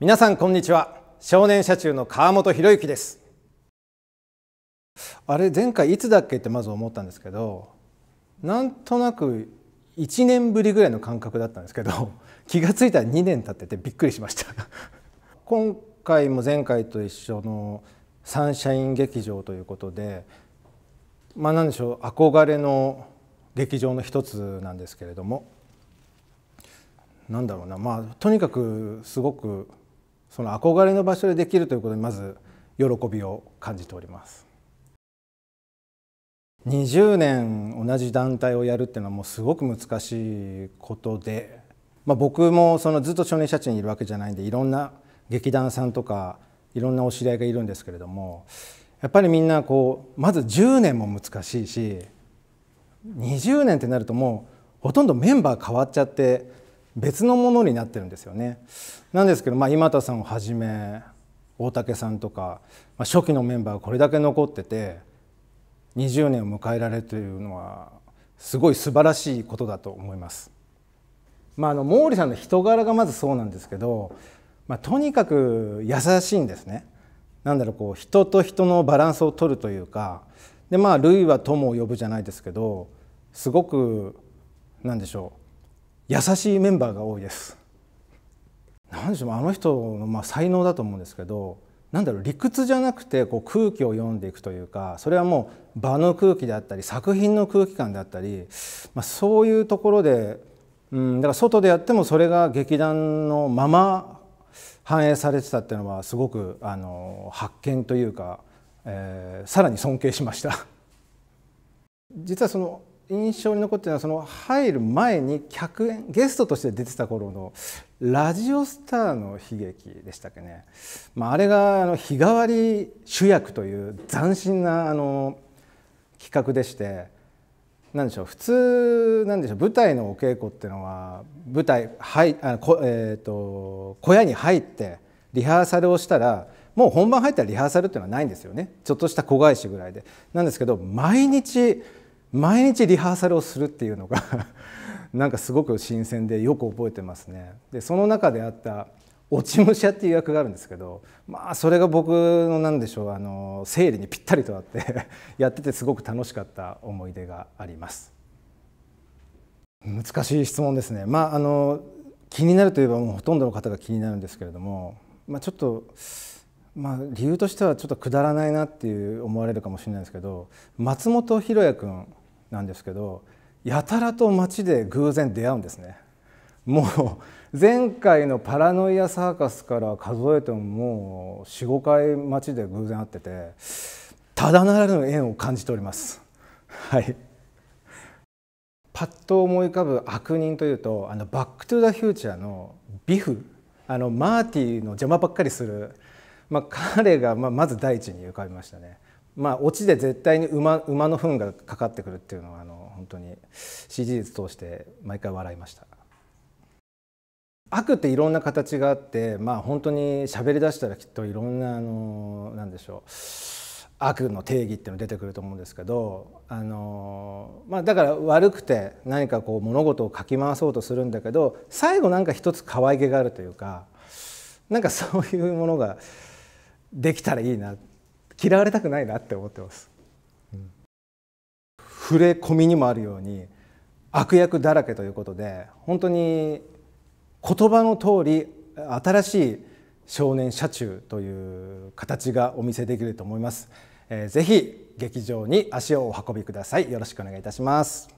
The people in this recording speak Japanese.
皆さんこんにちは少年社中の川本博之ですあれ前回いつだっけってまず思ったんですけどなんとなく1年ぶりぐらいの感覚だったんですけど 気が付いたら2年経っててびっくりしました 今回も前回と一緒のサンシャイン劇場ということでまあ何でしょう憧れの劇場の一つなんですけれどもなんだろうなまあとにかくすごくその憧れの場所でできるということにまず喜びを感じております20年同じ団体をやるっていうのはもうすごく難しいことで、まあ、僕もそのずっと少年社長にいるわけじゃないんでいろんな劇団さんとかいろんなお知り合いがいるんですけれどもやっぱりみんなこうまず10年も難しいし20年ってなるともうほとんどメンバー変わっちゃって別のものになってるんですよね。なんですけど、まあ、今田さんをはじめ大竹さんとか、まあ、初期のメンバーがこれだけ残ってて20年を迎えられるというのはすごい素晴らしいことだと思います。まあ、あの毛利さんの人柄がまずそうなんですけど、まあ、とにかく優しいんですね。なんだろうこう人と人のバランスを取るというかでまあ類は友を呼ぶじゃないですけどすごくなんでしょう優しいメンバーが多いです。何でしょうあの人のまあ才能だと思うんですけどなんだろう理屈じゃなくてこう空気を読んでいくというかそれはもう場の空気であったり作品の空気感であったり、まあ、そういうところで、うん、だから外でやってもそれが劇団のまま反映されてたっていうのはすごくあの発見というか、えー、さらに尊敬しました実はその印象に残ってるのはその入る前に客演ゲストとして出てた頃の「ラジオスターの悲劇」でしたっけね、まあ、あれがあの日替わり主役という斬新なあの企画でして何でしょう普通なんでしょう舞台のお稽古っていうのは舞台はいあこ、えーと小屋に入ってリハーサルをしたらもう本番入ったらリハーサルっていうのはないんですよねちょっとした子返しぐらいで。なんですけど毎日毎日リハーサルをするっていうのが なんかすごく新鮮でよく覚えてますね。でその中であった落ち武者っていう役があるんですけどまあそれが僕の何でしょうあの生理にぴったりとあって やっててすごく楽しかった思い出があります。難しい質問ですね。まああの気になるといえばもうほとんどの方が気になるんですけれども、まあ、ちょっと、まあ、理由としてはちょっとくだらないなっていう思われるかもしれないですけど松本博也君なんですけどやたらと街で偶然出会うんですねもう前回のパラノイアサーカスから数えてももう45回街で偶然会っててただならぬ縁を感じておりますはいパッと思い浮かぶ悪人というとあのバック・トゥ・ザ・フューチャーのビフあのマーティの邪魔ばっかりする、まあ、彼がままず第一に浮かびましたねまあ、オチで絶対に馬馬の糞がかかってくるっていうのはあの本当に支持率通して毎回笑いました悪っていろんな形があって、まあ、本当に喋りだしたらきっといろんなあのなんでしょう悪の定義っていうの出てくると思うんですけどあの、まあ、だから悪くて何かこう物事をかき回そうとするんだけど最後なんか一つ可愛げがあるというかなんかそういうものができたらいいなって。嫌われたくないなって思ってます、うん、触れ込みにもあるように悪役だらけということで本当に言葉の通り新しい少年社中という形がお見せできると思います、えー、ぜひ劇場に足をお運びくださいよろしくお願いいたします